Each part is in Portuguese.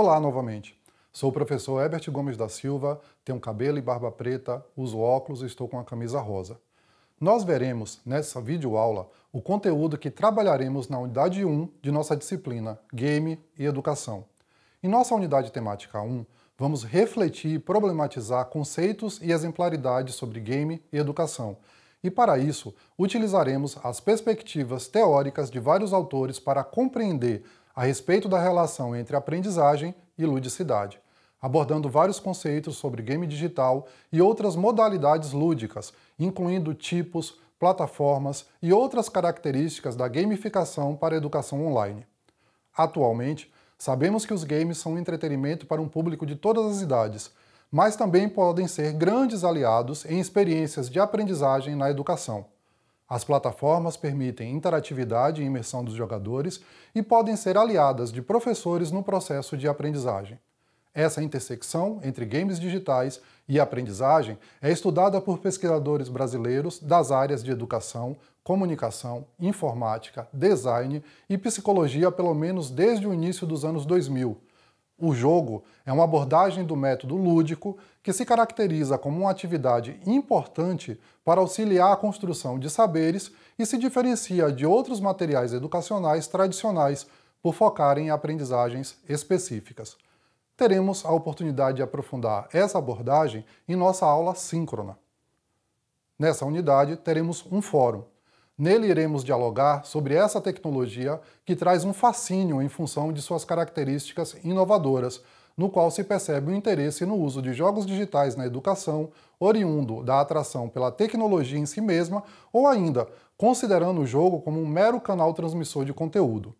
Olá novamente. Sou o professor Herbert Gomes da Silva, tenho cabelo e barba preta, uso óculos e estou com a camisa rosa. Nós veremos nessa videoaula o conteúdo que trabalharemos na unidade 1 de nossa disciplina Game e Educação. Em nossa unidade temática 1, vamos refletir e problematizar conceitos e exemplaridades sobre game e educação. E para isso, utilizaremos as perspectivas teóricas de vários autores para compreender a respeito da relação entre aprendizagem e ludicidade, abordando vários conceitos sobre game digital e outras modalidades lúdicas, incluindo tipos, plataformas e outras características da gamificação para a educação online. Atualmente, sabemos que os games são um entretenimento para um público de todas as idades, mas também podem ser grandes aliados em experiências de aprendizagem na educação. As plataformas permitem interatividade e imersão dos jogadores e podem ser aliadas de professores no processo de aprendizagem. Essa intersecção entre games digitais e aprendizagem é estudada por pesquisadores brasileiros das áreas de educação, comunicação, informática, design e psicologia pelo menos desde o início dos anos 2000, o jogo é uma abordagem do método lúdico que se caracteriza como uma atividade importante para auxiliar a construção de saberes e se diferencia de outros materiais educacionais tradicionais por focar em aprendizagens específicas. Teremos a oportunidade de aprofundar essa abordagem em nossa aula síncrona. Nessa unidade, teremos um fórum Nele iremos dialogar sobre essa tecnologia que traz um fascínio em função de suas características inovadoras, no qual se percebe o interesse no uso de jogos digitais na educação, oriundo da atração pela tecnologia em si mesma ou ainda considerando o jogo como um mero canal transmissor de conteúdo.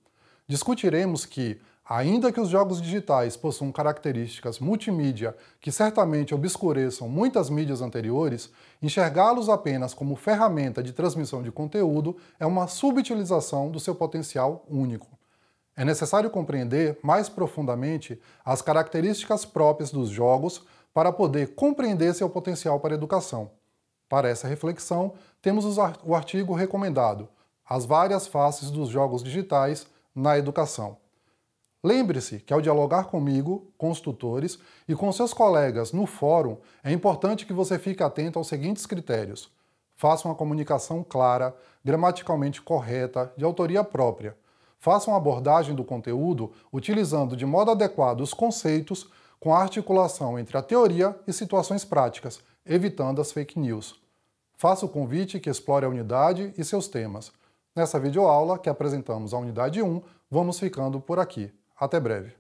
Discutiremos que Ainda que os jogos digitais possuam características multimídia que certamente obscureçam muitas mídias anteriores, enxergá-los apenas como ferramenta de transmissão de conteúdo é uma subutilização do seu potencial único. É necessário compreender mais profundamente as características próprias dos jogos para poder compreender seu potencial para a educação. Para essa reflexão, temos o artigo recomendado As várias faces dos jogos digitais na educação. Lembre-se que ao dialogar comigo, com os tutores e com seus colegas no fórum, é importante que você fique atento aos seguintes critérios. Faça uma comunicação clara, gramaticalmente correta, de autoria própria. Faça uma abordagem do conteúdo utilizando de modo adequado os conceitos com a articulação entre a teoria e situações práticas, evitando as fake news. Faça o convite que explore a unidade e seus temas. Nessa videoaula que apresentamos a unidade 1, vamos ficando por aqui. Até breve.